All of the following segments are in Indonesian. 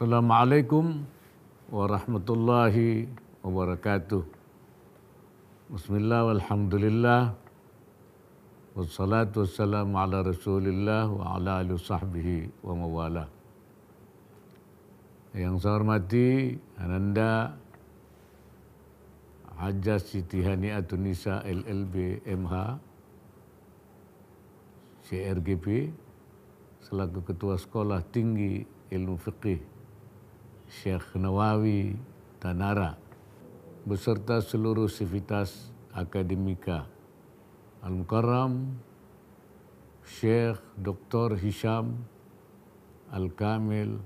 Assalamualaikum warahmatullahi wabarakatuh. Bismillah walhamdulillah. Wassalatu wassalamu ala rasulillah wa ala alu sahbihi wa mawala. Yang saya hormati Ananda Haji Siti Hani Atunisa LLB MH CRGP selaku Ketua Sekolah Tinggi Ilmu Fiqih Syekh Nawawi Tanara, beserta seluruh sivitas akademika. Al-Mukarram, Syekh Dr. Hisham Al-Kamil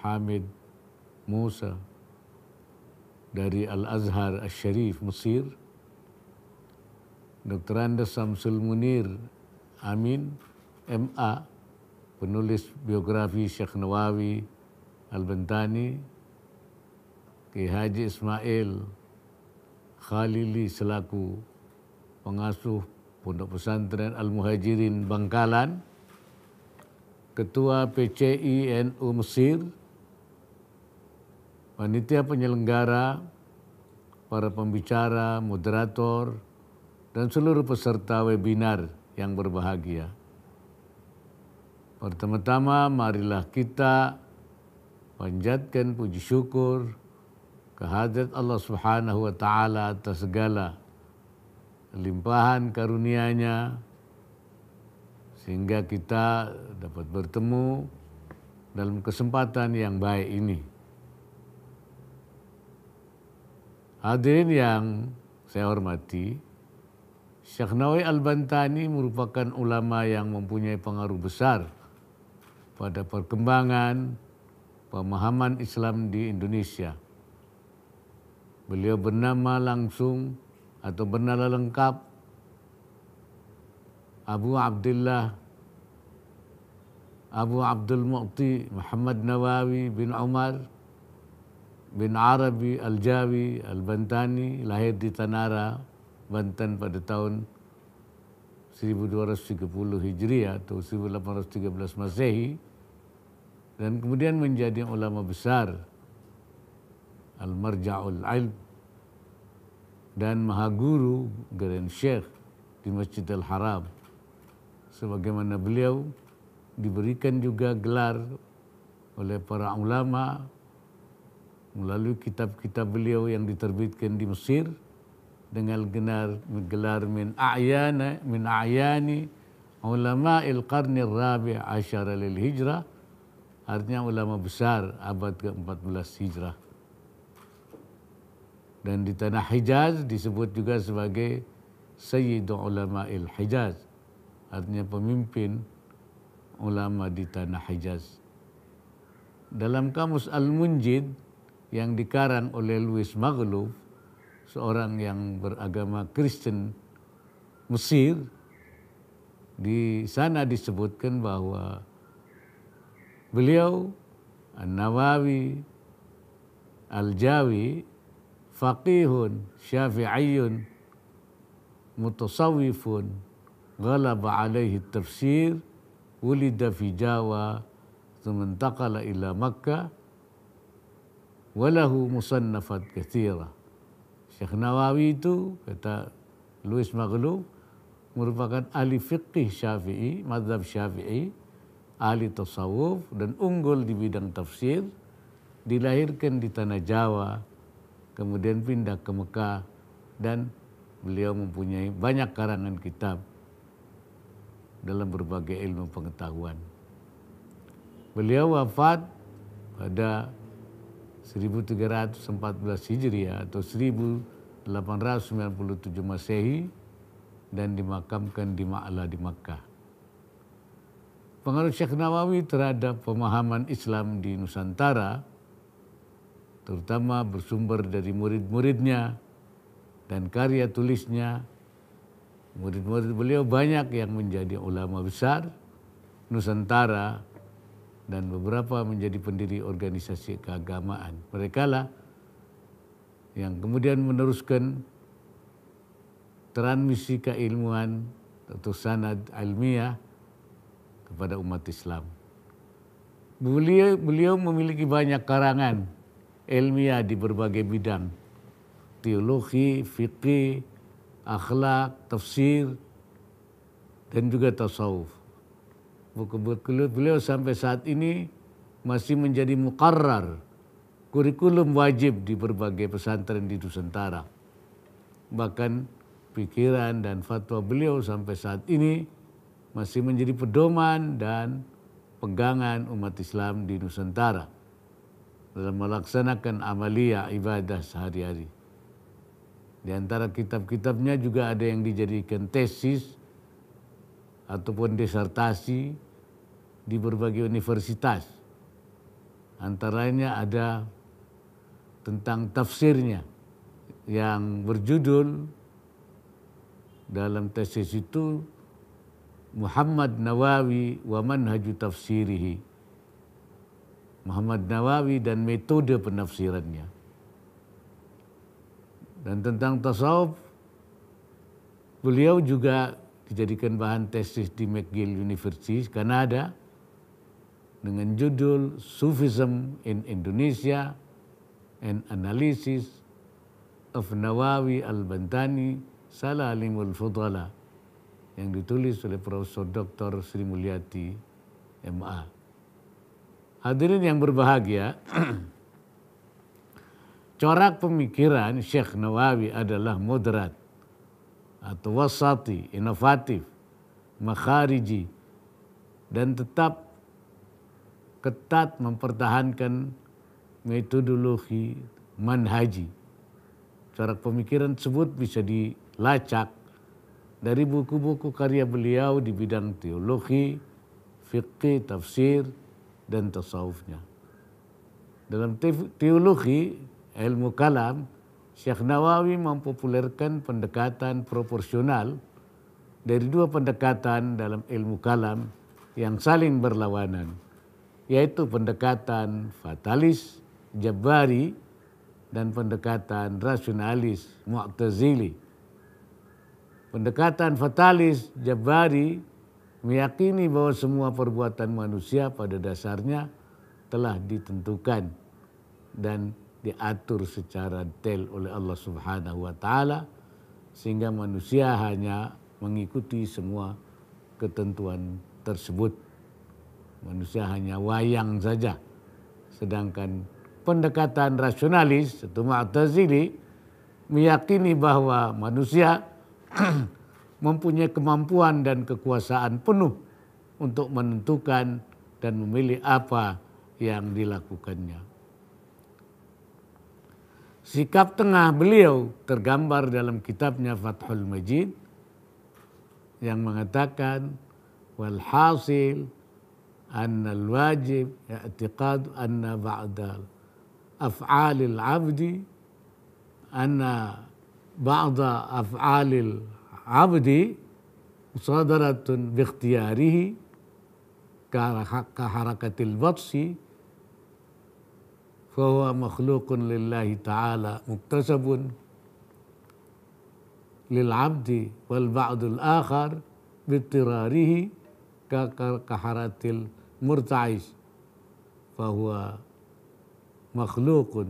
Hamid Musa dari Al-Azhar Al-Sharif, Mesir, Dr. Anda Samsul Munir Amin, MA, penulis biografi Syekh Nawawi, Al-Bentani, Ki Haji Ismail Khalili selaku pengasuh Pondok Pesantren Al-Muhajirin Bangkalan, Ketua PCI NU Mesir, panitia penyelenggara, para pembicara, moderator, dan seluruh peserta webinar yang berbahagia. Pertama-tama marilah kita panjatkan puji syukur kehadirat Allah Subhanahu wa taala atas segala limpahan karunia-Nya sehingga kita dapat bertemu dalam kesempatan yang baik ini. Hadirin yang saya hormati, Syekh Nawawi Al-Bantani merupakan ulama yang mempunyai pengaruh besar pada perkembangan pemahaman Islam di Indonesia. Beliau bernama langsung atau bernama lengkap Abu Abdullah Abu Abdul Mu'ti Muhammad Nawawi bin Umar bin Arabi Al-Jawi Al-Bantani lahir di Tanara, Banten pada tahun 1230 Hijriah atau 1813 Masehi dan kemudian menjadi ulama besar al-marja'ul ilm dan maha guru Grand Sheikh di Masjidil Haram sebagaimana beliau diberikan juga gelar oleh para ulama melalui kitab-kitab beliau yang diterbitkan di Mesir dengan gelar gelar min a'yana min a'yani ulama al-qarni rabi' asyara lil hijrah Artinya ulama besar abad ke-14 Hijrah. Dan di tanah Hijaz disebut juga sebagai Sayyidu Ulama'il Hijaz. Artinya pemimpin ulama di tanah Hijaz. Dalam kamus Al-Munjid yang dikarang oleh Louis Maghluf, seorang yang beragama Kristen Mesir, di sana disebutkan bahwa Beliau An-Nawawi Al-Jawi faqihun syafi'iyun mutasawwifun ghalaba alaihi tafsir wulida fi Jawa ثم انتقل Makkah, walahu musannafat kathira. Syekh Nawawi itu kata Louis Maghlub merupakan ahli fiqih Syafi'i, mazhab Syafi'i ahli tasawuf dan unggul di bidang tafsir, dilahirkan di tanah Jawa, kemudian pindah ke Mekah dan beliau mempunyai banyak karangan kitab dalam berbagai ilmu pengetahuan. Beliau wafat pada 1314 Hijriah atau 1897 Masehi dan dimakamkan di Ma'la di Makkah pengaruh Syekh Nawawi terhadap pemahaman Islam di Nusantara, terutama bersumber dari murid-muridnya dan karya tulisnya. Murid-murid beliau banyak yang menjadi ulama besar Nusantara dan beberapa menjadi pendiri organisasi keagamaan. Mereka lah yang kemudian meneruskan transmisi keilmuan atau sanad ilmiah kepada umat Islam. Beliau, beliau memiliki banyak karangan ilmiah di berbagai bidang. Teologi, fikih, akhlak, tafsir, dan juga tasawuf. Buku-buku beliau sampai saat ini masih menjadi mukarrar kurikulum wajib di berbagai pesantren di Nusantara. Bahkan pikiran dan fatwa beliau sampai saat ini masih menjadi pedoman dan pegangan umat Islam di Nusantara dalam melaksanakan amalia ibadah sehari-hari. Di antara kitab-kitabnya juga ada yang dijadikan tesis ataupun disertasi di berbagai universitas. Antara lainnya ada tentang tafsirnya yang berjudul dalam tesis itu Muhammad Nawawi wa manhaju tafsirihi. Muhammad Nawawi dan metode penafsirannya. Dan tentang tasawuf, beliau juga dijadikan bahan tesis di McGill University, Kanada, dengan judul Sufism in Indonesia, and Analysis of Nawawi Al-Bantani Salalimul Fudala yang ditulis oleh Profesor Dr. Sri Mulyati MA. Hadirin yang berbahagia, corak pemikiran Syekh Nawawi adalah moderat atau wasati, inovatif, makhariji, dan tetap ketat mempertahankan metodologi manhaji. Corak pemikiran tersebut bisa dilacak dari buku-buku karya beliau di bidang teologi, fikih, tafsir, dan tasawufnya. Dalam teologi, ilmu kalam, Syekh Nawawi mempopulerkan pendekatan proporsional dari dua pendekatan dalam ilmu kalam yang saling berlawanan, yaitu pendekatan fatalis, jabari, dan pendekatan rasionalis, mu'tazili Pendekatan fatalis Jabari meyakini bahwa semua perbuatan manusia pada dasarnya telah ditentukan dan diatur secara detail oleh Allah Subhanahu wa taala sehingga manusia hanya mengikuti semua ketentuan tersebut. Manusia hanya wayang saja. Sedangkan pendekatan rasionalis, atau Mu'tazili, meyakini bahwa manusia mempunyai kemampuan dan kekuasaan penuh untuk menentukan dan memilih apa yang dilakukannya. Sikap tengah beliau tergambar dalam kitabnya Fathul Majid yang mengatakan walhasil anna alwajib wajib i'tiqad anna ba'dal af'alil abdi anna بعض أفعال العبد مصادرة باختياره كحركة البطش فهو مخلوق لله تعالى مكتسب للعبد والبعض الآخر باضطراره كحركة المرتعش فهو مخلوق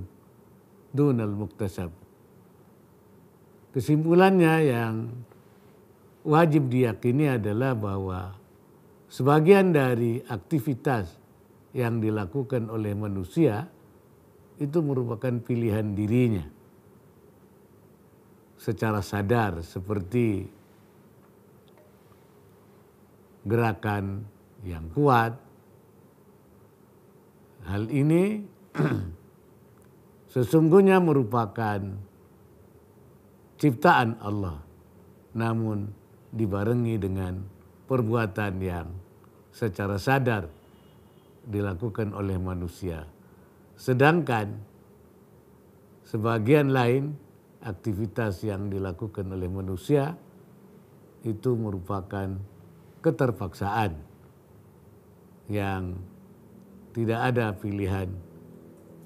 دون المكتسب Kesimpulannya yang wajib diyakini adalah bahwa sebagian dari aktivitas yang dilakukan oleh manusia itu merupakan pilihan dirinya secara sadar seperti gerakan yang kuat. Hal ini sesungguhnya merupakan ciptaan Allah, namun dibarengi dengan perbuatan yang secara sadar dilakukan oleh manusia. Sedangkan sebagian lain aktivitas yang dilakukan oleh manusia itu merupakan keterpaksaan yang tidak ada pilihan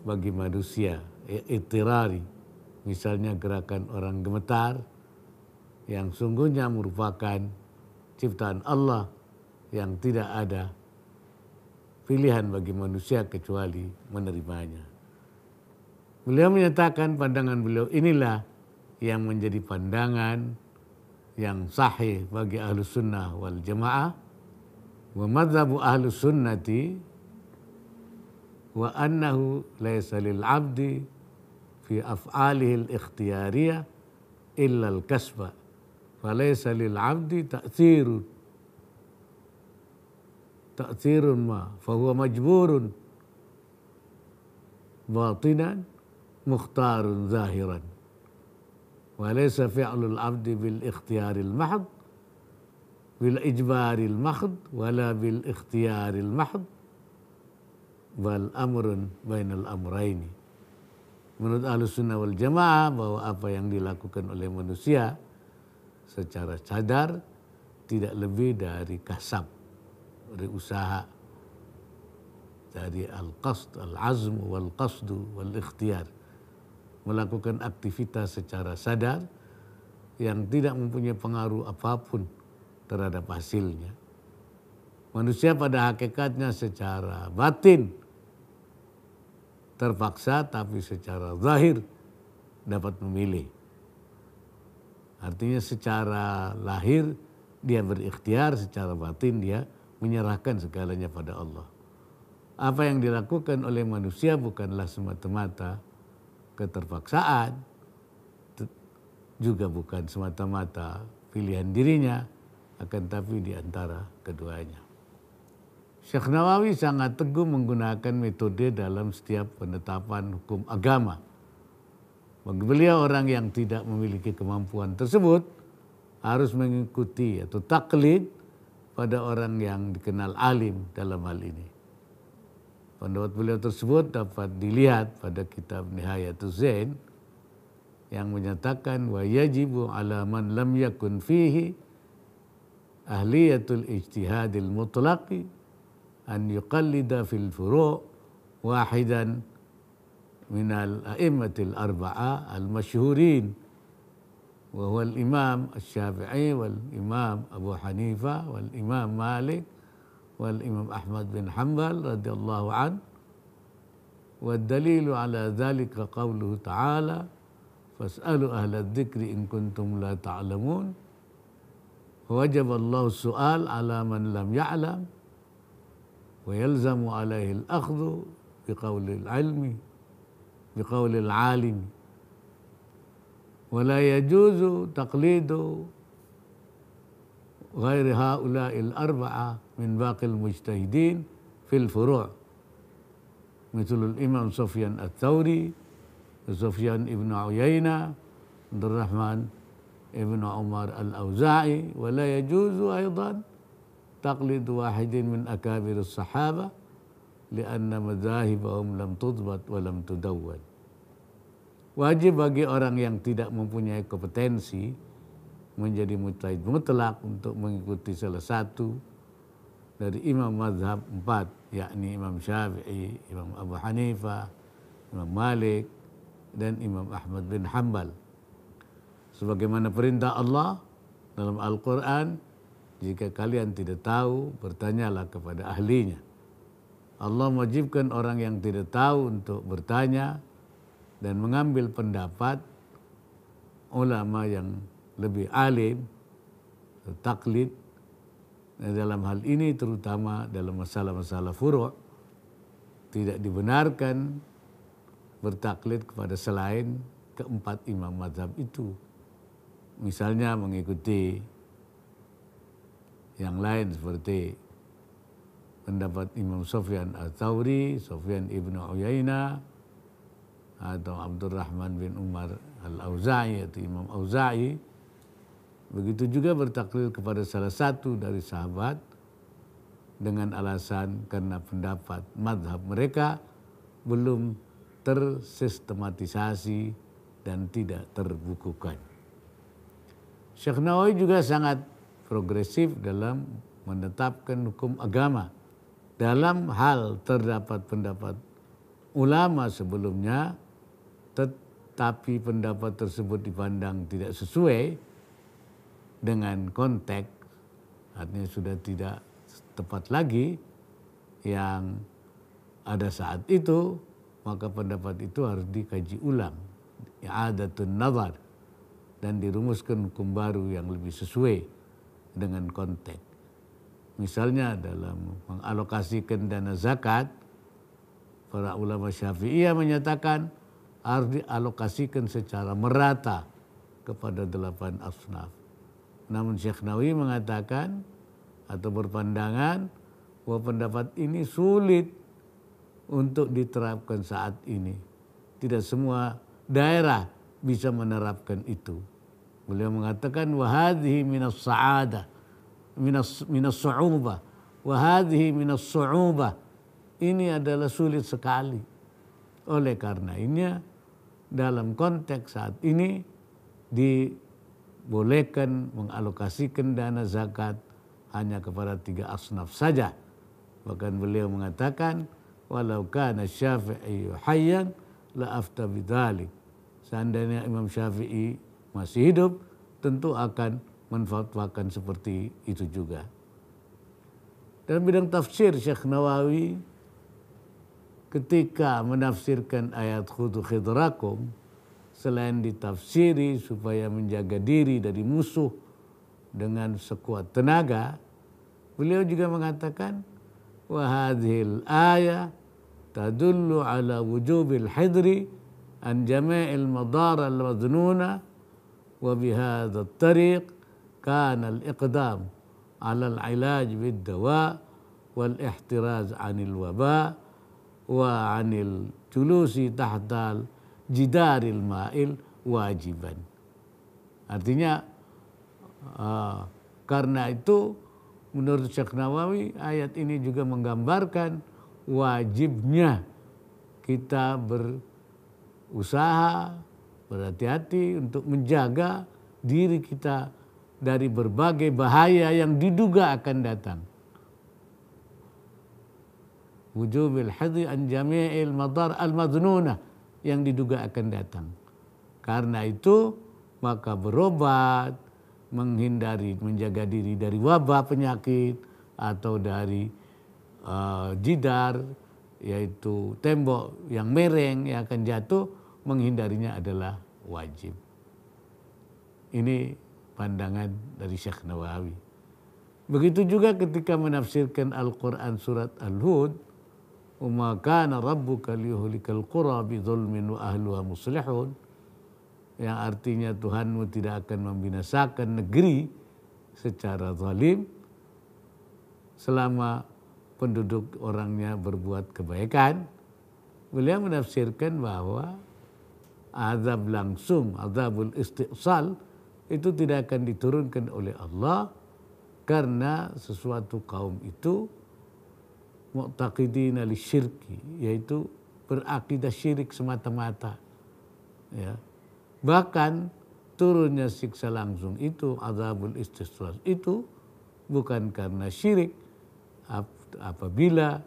bagi manusia, ya, itirari misalnya gerakan orang gemetar yang sungguhnya merupakan ciptaan Allah yang tidak ada pilihan bagi manusia kecuali menerimanya. Beliau menyatakan pandangan beliau inilah yang menjadi pandangan yang sahih bagi ahlu sunnah wal jamaah wa madhabu ahlu sunnati wa annahu laysa lil abdi في افعاله الاختياريه الا الكسب فليس للعبد تاثير تاثير ما فهو مجبور باطنا مختار ظاهرا وليس فعل العبد بالاختيار المحض بالاجبار المحض ولا بالاختيار المحض بل امر بين الامرين menurut sunnah wal Jamaah bahwa apa yang dilakukan oleh manusia secara sadar tidak lebih dari kasab, dari usaha, dari al-qasd, al-azm, wal-qasdu, wal-ikhtiar. Melakukan aktivitas secara sadar yang tidak mempunyai pengaruh apapun terhadap hasilnya. Manusia pada hakikatnya secara batin terpaksa tapi secara zahir dapat memilih. Artinya secara lahir dia berikhtiar, secara batin dia menyerahkan segalanya pada Allah. Apa yang dilakukan oleh manusia bukanlah semata-mata keterpaksaan, juga bukan semata-mata pilihan dirinya, akan tapi di antara keduanya. Syekh Nawawi sangat teguh menggunakan metode dalam setiap penetapan hukum agama. Bagi beliau orang yang tidak memiliki kemampuan tersebut harus mengikuti atau taklid pada orang yang dikenal alim dalam hal ini. Pendapat beliau tersebut dapat dilihat pada kitab Nihayatul Zain yang menyatakan wa yajibu ala man lam yakun fihi ahliyatul ijtihadil mutlaqi أن يقلد في الفروع واحدا من الأئمة الأربعة المشهورين وهو الإمام الشافعي والإمام أبو حنيفة والإمام مالك والإمام أحمد بن حنبل رضي الله عنه والدليل على ذلك قوله تعالى فاسألوا أهل الذكر إن كنتم لا تعلمون وجب الله السؤال على من لم يعلم ويلزم عليه الأخذ بقول العلم بقول العالم ولا يجوز تقليد غير هؤلاء الأربعة من باقي المجتهدين في الفروع مثل الإمام سفيان الثوري سفيان ابن عيينة عبد الرحمن ابن عمر الأوزاعي ولا يجوز أيضا تقلد واحد من أكابر الصحابة لأن مذاهبهم لم تضبط ولم تدون Wajib bagi orang yang tidak mempunyai kompetensi menjadi mujtahid mutlak untuk mengikuti salah satu dari imam mazhab empat, yakni Imam Syafi'i, Imam Abu Hanifah, Imam Malik, dan Imam Ahmad bin Hambal. Sebagaimana perintah Allah dalam Al-Quran, jika kalian tidak tahu, bertanyalah kepada ahlinya. Allah wajibkan orang yang tidak tahu untuk bertanya dan mengambil pendapat ulama yang lebih alim, taklid, dalam hal ini terutama dalam masalah-masalah furuk tidak dibenarkan bertaklid kepada selain keempat imam mazhab itu. Misalnya mengikuti yang lain seperti pendapat Imam Sofyan al-Tawri, Sofyan ibnu Uyayna, atau Abdurrahman bin Umar al-Auza'i atau Imam Auza'i. Begitu juga bertaklil kepada salah satu dari sahabat dengan alasan karena pendapat madhab mereka belum tersistematisasi dan tidak terbukukan. Syekh Nawawi juga sangat progresif dalam menetapkan hukum agama. Dalam hal terdapat pendapat ulama sebelumnya, tetapi pendapat tersebut dipandang tidak sesuai dengan konteks, artinya sudah tidak tepat lagi yang ada saat itu, maka pendapat itu harus dikaji ulang. tuh nazar dan dirumuskan hukum baru yang lebih sesuai dengan konteks. Misalnya dalam mengalokasikan dana zakat, para ulama syafi'iyah menyatakan harus dialokasikan secara merata kepada delapan asnaf. Namun Syekh Nawawi mengatakan atau berpandangan bahwa pendapat ini sulit untuk diterapkan saat ini. Tidak semua daerah bisa menerapkan itu. Beliau mengatakan wahadhi minas saada minas minas su'uba wahadhi minas su'uba ini adalah sulit sekali. Oleh karena ini dalam konteks saat ini dibolehkan mengalokasikan dana zakat hanya kepada tiga asnaf saja. Bahkan beliau mengatakan walau kana Syafi'i hayyan la afta Seandainya Imam Syafi'i masih hidup tentu akan menfatwakan seperti itu juga. Dalam bidang tafsir Syekh Nawawi ketika menafsirkan ayat khudu khidrakum selain ditafsiri supaya menjaga diri dari musuh dengan sekuat tenaga, beliau juga mengatakan wahadhil ayat tadullu ala wujubil hidri an jama'il madara al-madnuna وبهذا الطريق كان الإقدام على العلاج بالدواء والاحتراز عن الوباء وعن الجلوس تحت الجدار المائل واجبا Artinya uh, karena itu menurut Syekh Nawawi ayat ini juga menggambarkan wajibnya kita berusaha berhati-hati untuk menjaga diri kita dari berbagai bahaya yang diduga akan datang. Wujubil hadhi an jami'il madar al madnuna yang diduga akan datang. Karena itu maka berobat, menghindari, menjaga diri dari wabah penyakit atau dari uh, jidar yaitu tembok yang mereng yang akan jatuh menghindarinya adalah wajib. Ini pandangan dari Syekh Nawawi. Begitu juga ketika menafsirkan Al-Quran surat Al-Hud, "Uma وَمَا كَانَ رَبُّكَ bi الْقُرَى wa ahluha muslihun. yang artinya Tuhanmu tidak akan membinasakan negeri secara zalim selama penduduk orangnya berbuat kebaikan. Beliau menafsirkan bahwa azab langsung, azabul istiqsal itu tidak akan diturunkan oleh Allah karena sesuatu kaum itu mu'taqidin li syirki yaitu berakidah syirik semata-mata ya bahkan turunnya siksa langsung itu azabul istiqsal itu bukan karena syirik apabila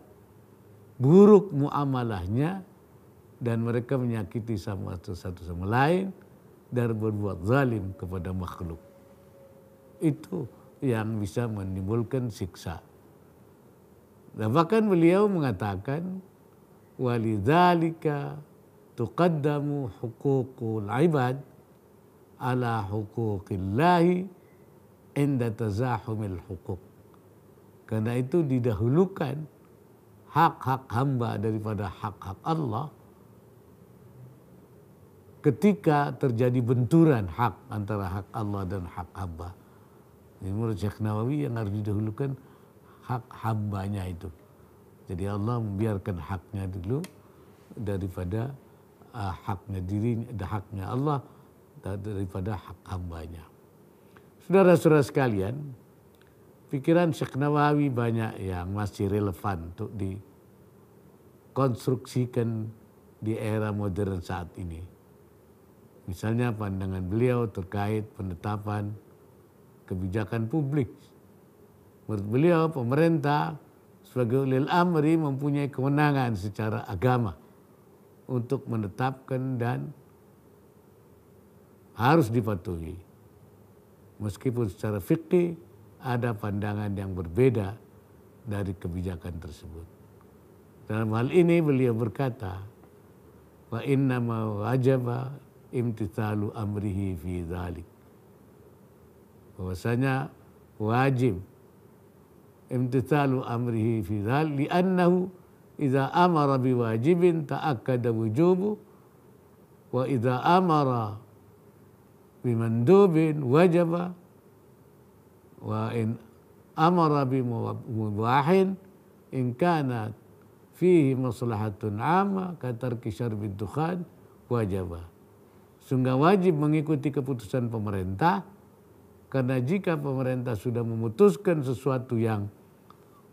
buruk muamalahnya dan mereka menyakiti sama satu sama lain dan berbuat zalim kepada makhluk. Itu yang bisa menimbulkan siksa. Dan bahkan beliau mengatakan walidhalika tuqaddamu huququl ibad ala huquqillahi inda tazahumil huquq. Karena itu didahulukan hak-hak hamba daripada hak-hak Allah ketika terjadi benturan hak antara hak Allah dan hak hamba. Ini menurut Syekh Nawawi yang harus didahulukan hak hambanya itu. Jadi Allah membiarkan haknya dulu daripada uh, haknya dah haknya Allah daripada hak hambanya. Saudara-saudara sekalian, pikiran Syekh Nawawi banyak yang masih relevan untuk dikonstruksikan di era modern saat ini. Misalnya pandangan beliau terkait penetapan kebijakan publik. Menurut beliau pemerintah sebagai ulil amri mempunyai kewenangan secara agama untuk menetapkan dan harus dipatuhi. Meskipun secara fikih ada pandangan yang berbeda dari kebijakan tersebut. Dalam hal ini beliau berkata, wa inna ma wajaba امتثال امره في ذلك وسنا واجب امتثال امره في ذلك لانه اذا امر بواجب تاكد وجوبه واذا امر بمندوب وجب وان امر بمباح ان كان فيه مصلحه عامه كترك شرب الدخان وجبه Sehingga wajib mengikuti keputusan pemerintah karena jika pemerintah sudah memutuskan sesuatu yang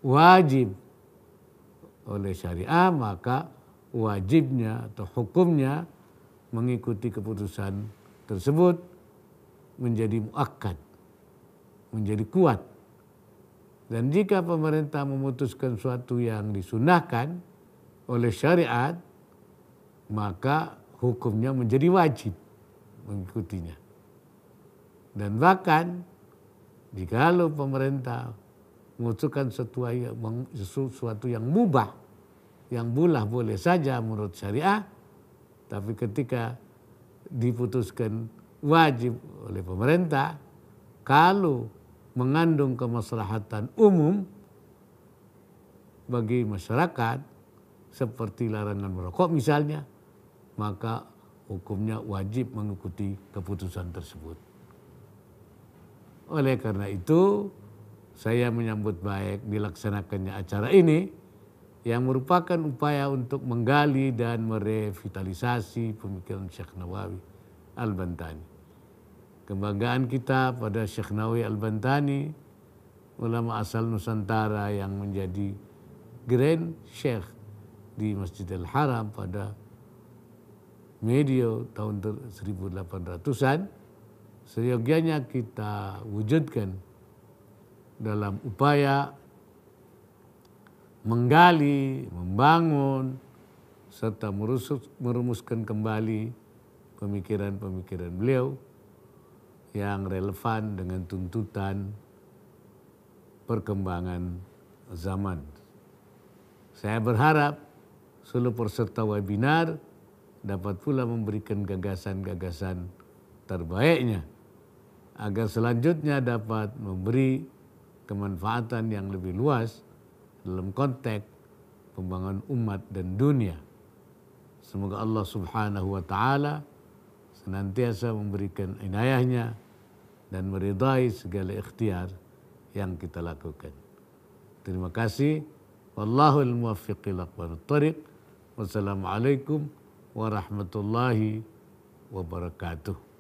wajib oleh syariah maka wajibnya atau hukumnya mengikuti keputusan tersebut menjadi muakkad, menjadi kuat. Dan jika pemerintah memutuskan sesuatu yang disunahkan oleh syariat, maka hukumnya menjadi wajib mengikutinya. Dan bahkan jika lo pemerintah mengusulkan sesuatu yang mubah, yang bulah boleh saja menurut syariah, tapi ketika diputuskan wajib oleh pemerintah, kalau mengandung kemaslahatan umum bagi masyarakat, seperti larangan merokok misalnya, maka hukumnya wajib mengikuti keputusan tersebut. Oleh karena itu, saya menyambut baik dilaksanakannya acara ini yang merupakan upaya untuk menggali dan merevitalisasi pemikiran Syekh Nawawi Al-Bantani. Kebanggaan kita pada Syekh Nawawi Al-Bantani, ulama asal Nusantara yang menjadi Grand Sheikh di Masjidil Haram pada Medio tahun 1800-an, seyogianya kita wujudkan dalam upaya menggali, membangun, serta merumuskan kembali pemikiran-pemikiran beliau yang relevan dengan tuntutan perkembangan zaman. Saya berharap seluruh peserta webinar dapat pula memberikan gagasan-gagasan terbaiknya agar selanjutnya dapat memberi kemanfaatan yang lebih luas dalam konteks pembangunan umat dan dunia. Semoga Allah Subhanahu wa taala senantiasa memberikan inayahnya dan meridai segala ikhtiar yang kita lakukan. Terima kasih. wallahu Wallahul muwaffiq ila Wassalamualaikum warahmatullahi wabarakatuh.